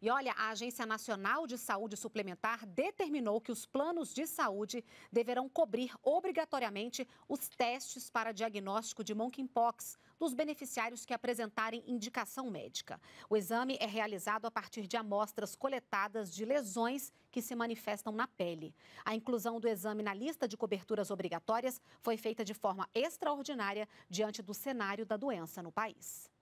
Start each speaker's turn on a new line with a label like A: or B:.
A: E olha, a Agência Nacional de Saúde Suplementar determinou que os planos de saúde deverão cobrir obrigatoriamente os testes para diagnóstico de monkeypox dos beneficiários que apresentarem indicação médica. O exame é realizado a partir de amostras coletadas de lesões que se manifestam na pele. A inclusão do exame na lista de coberturas obrigatórias foi feita de forma extraordinária diante do cenário da doença no país.